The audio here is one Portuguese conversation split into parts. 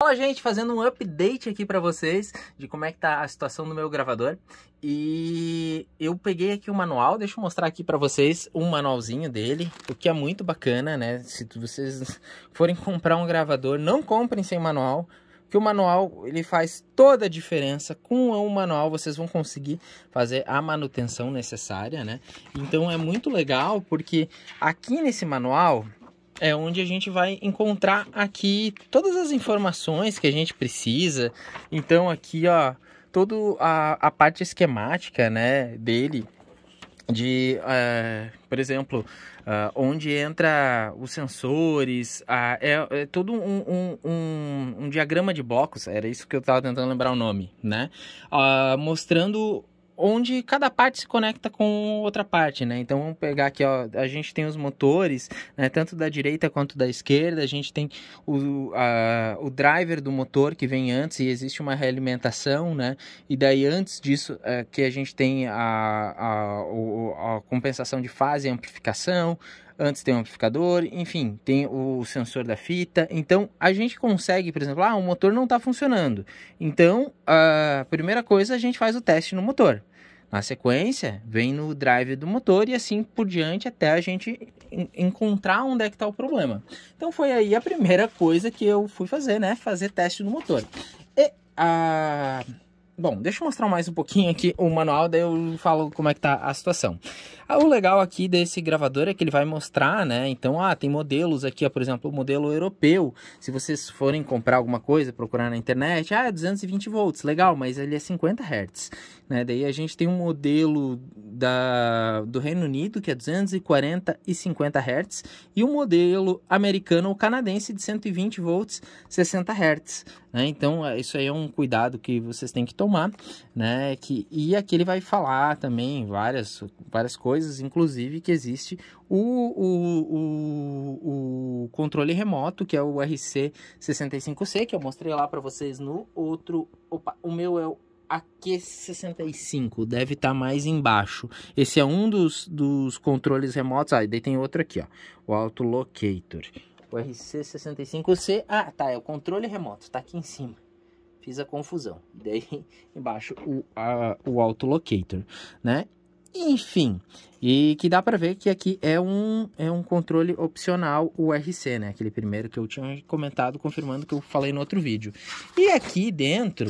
Fala gente, fazendo um update aqui para vocês de como é que tá a situação do meu gravador. E eu peguei aqui o manual, deixa eu mostrar aqui para vocês o um manualzinho dele, o que é muito bacana, né? Se vocês forem comprar um gravador, não comprem sem manual, que o manual ele faz toda a diferença. Com o manual vocês vão conseguir fazer a manutenção necessária, né? Então é muito legal porque aqui nesse manual é onde a gente vai encontrar aqui todas as informações que a gente precisa. Então aqui, ó, toda a, a parte esquemática, né, dele, de, uh, por exemplo, uh, onde entra os sensores, uh, é, é, todo um, um, um, um, diagrama de blocos, era isso que eu estava tentando lembrar o nome, né, ah, mostrando onde cada parte se conecta com outra parte, né? Então vamos pegar aqui, ó, a gente tem os motores, né? Tanto da direita quanto da esquerda, a gente tem o, a, o driver do motor que vem antes e existe uma realimentação, né? E daí antes disso é, que a gente tem a, a, a, a compensação de fase, amplificação, antes tem o amplificador, enfim, tem o sensor da fita. Então a gente consegue, por exemplo, ah, o motor não está funcionando. Então a primeira coisa a gente faz o teste no motor. Na sequência, vem no drive do motor e assim por diante até a gente encontrar onde é que está o problema. Então foi aí a primeira coisa que eu fui fazer, né? Fazer teste no motor. E a... Bom, deixa eu mostrar mais um pouquinho aqui o manual, daí eu falo como é que tá a situação. Ah, o legal aqui desse gravador é que ele vai mostrar, né? Então, ah, tem modelos aqui, ó, por exemplo, o modelo europeu. Se vocês forem comprar alguma coisa, procurar na internet, ah, é 220 volts, legal, mas ele é 50 Hz, né? Daí a gente tem um modelo da, do Reino Unido que é 240 e 50 Hz e um modelo americano ou canadense de 120 volts, 60 Hz. Né? Então, é, isso aí é um cuidado que vocês têm que tomar, né? Que, e aqui ele vai falar também várias, várias coisas coisas, inclusive, que existe o, o, o, o controle remoto, que é o RC65C, que eu mostrei lá para vocês no outro... Opa, o meu é o AQ65, deve estar tá mais embaixo. Esse é um dos, dos controles remotos. Ah, e daí tem outro aqui, ó, o Auto Locator. O RC65C, ah, tá, é o controle remoto, tá aqui em cima. Fiz a confusão. E daí embaixo o, a, o Auto Locator, né? Enfim, e que dá para ver que aqui é um, é um controle opcional URC, né? Aquele primeiro que eu tinha comentado, confirmando que eu falei no outro vídeo. E aqui dentro,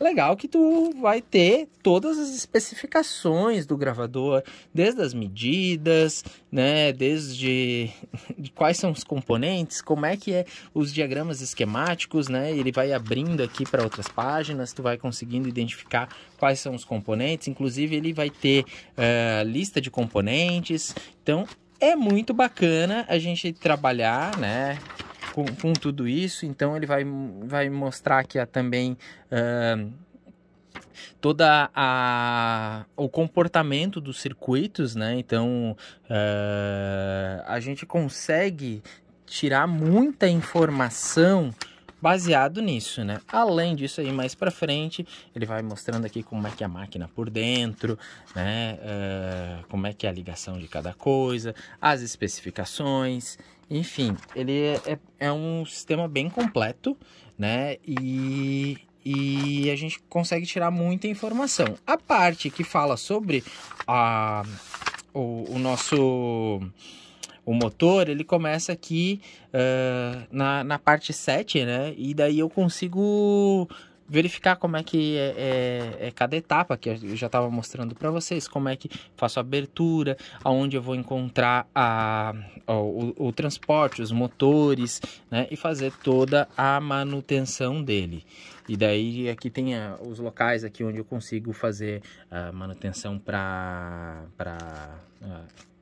legal que tu vai ter todas as especificações do gravador, desde as medidas, né? Desde de quais são os componentes, como é que é os diagramas esquemáticos, né? Ele vai abrindo aqui para outras páginas, tu vai conseguindo identificar quais são os componentes. Inclusive, ele vai ter... É, é, lista de componentes. Então é muito bacana a gente trabalhar, né? Com, com tudo isso, então ele vai, vai mostrar aqui também uh, toda a o comportamento dos circuitos, né? Então uh, a gente consegue tirar muita informação baseado nisso, né? Além disso aí, mais para frente, ele vai mostrando aqui como é que é a máquina por dentro, né? Eh, como é que é a ligação de cada coisa, as especificações, enfim, ele é, é, é um sistema bem completo, né? E, e a gente consegue tirar muita informação. A parte que fala sobre a, o, o nosso o motor, ele começa aqui uh, na, na parte 7, né? E daí eu consigo verificar como é que é, é, é, cada etapa que eu já estava mostrando para vocês, como é que faço a abertura, aonde eu vou encontrar a, a o, o, transporte, os motores, né, e fazer toda a manutenção dele. E daí aqui tem a, os locais aqui onde eu consigo fazer a manutenção para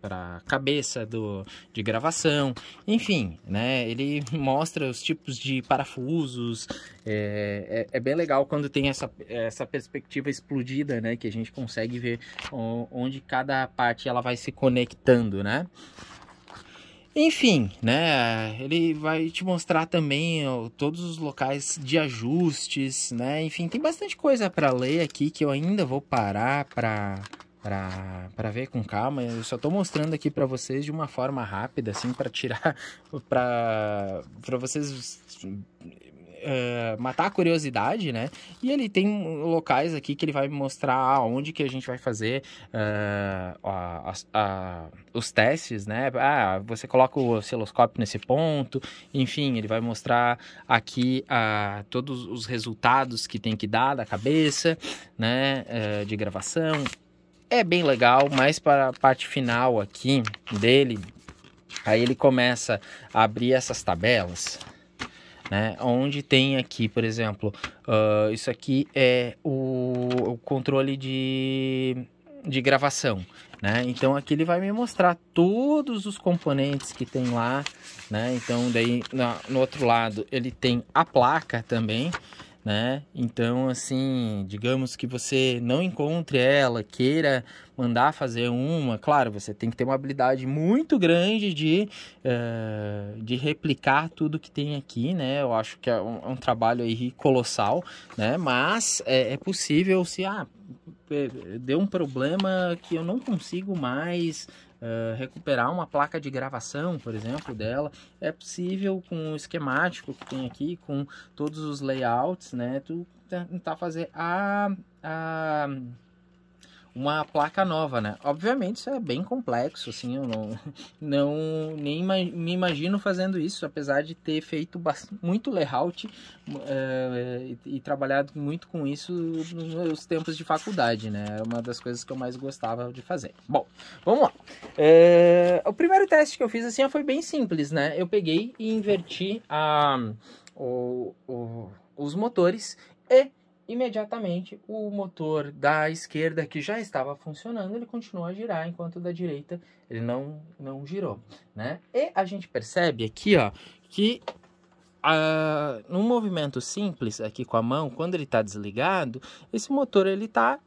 para cabeça do, de gravação, enfim, né? Ele mostra os tipos de parafusos. É, é, é, bem legal quando tem essa, essa perspectiva explodida, né? Que a gente consegue ver onde cada parte ela vai se conectando, né? Enfim, né? Ele vai te mostrar também ó, todos os locais de ajustes, né? Enfim, tem bastante coisa para ler aqui que eu ainda vou parar para para ver com calma. Eu só estou mostrando aqui para vocês de uma forma rápida, assim, para tirar, para vocês uh, matar a curiosidade, né? E ele tem locais aqui que ele vai mostrar onde que a gente vai fazer uh, a, a, os testes, né? Ah, você coloca o osciloscópio nesse ponto, enfim, ele vai mostrar aqui uh, todos os resultados que tem que dar da cabeça, né? Eh, de gravação, é bem legal, mas para a parte final aqui dele, aí ele começa a abrir essas tabelas, né? Onde tem aqui, por exemplo, uh, isso aqui é o, o controle de, de gravação. Né? Então aqui ele vai me mostrar todos os componentes que tem lá, né? Então daí no outro lado ele tem a placa também, né? Então, assim, digamos que você não encontre ela, queira mandar fazer uma, claro, você tem que ter uma habilidade muito grande de, uh, de replicar tudo que tem aqui, né? Eu acho que é um, é um trabalho aí colossal, né? Mas é, é possível se, ah, é, deu um problema que eu não consigo mais uh, recuperar uma placa de gravação, por exemplo, dela. É possível com o esquemático que tem aqui, com todos os layouts, né? Tu tá, tentar fazer a, a uma placa nova, né? Obviamente isso é bem complexo, assim, eu não, não nem me imagino fazendo isso, apesar de ter feito muito layout eh, e, e, trabalhado muito com isso nos meus tempos de faculdade, né? Era uma das coisas que eu mais gostava de fazer. Bom, vamos lá. É, o primeiro teste que eu fiz assim foi bem simples, né? Eu peguei e inverti a, o, o, os motores e imediatamente o motor da esquerda que já estava funcionando ele continuou a girar enquanto da direita ele não não girou né e a gente percebe aqui ó que uh, num movimento simples aqui com a mão quando ele está desligado esse motor ele está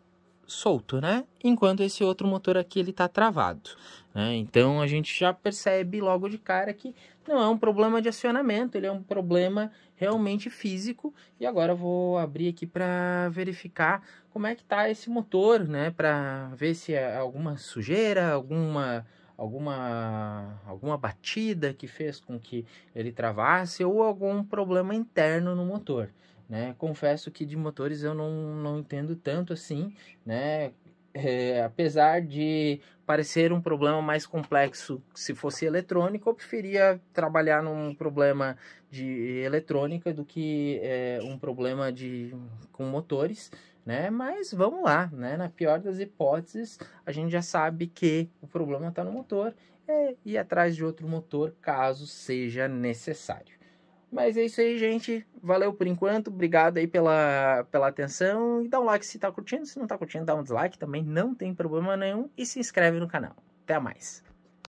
solto, né? Enquanto esse outro motor aqui ele está travado. Né? Então a gente já percebe logo de cara que não é um problema de acionamento, ele é um problema realmente físico. E agora vou abrir aqui para verificar como é que está esse motor, né? Para ver se é alguma sujeira, alguma alguma, alguma batida que fez com que ele travasse ou algum problema interno no motor. Né? Confesso que de motores eu não, não entendo tanto assim, né? É, apesar de parecer um problema mais complexo se fosse eletrônico, eu preferia trabalhar num problema de eletrônica do que é, um problema de com motores, né? Mas vamos lá, né? Na pior das hipóteses, a gente já sabe que o problema está no motor é ir atrás de outro motor caso seja necessário. Mas é isso aí, gente. Valeu por enquanto. Obrigado aí pela, pela atenção. E dá um like se tá curtindo. Se não tá curtindo, dá um dislike também. Não tem problema nenhum. E se inscreve no canal. Até mais.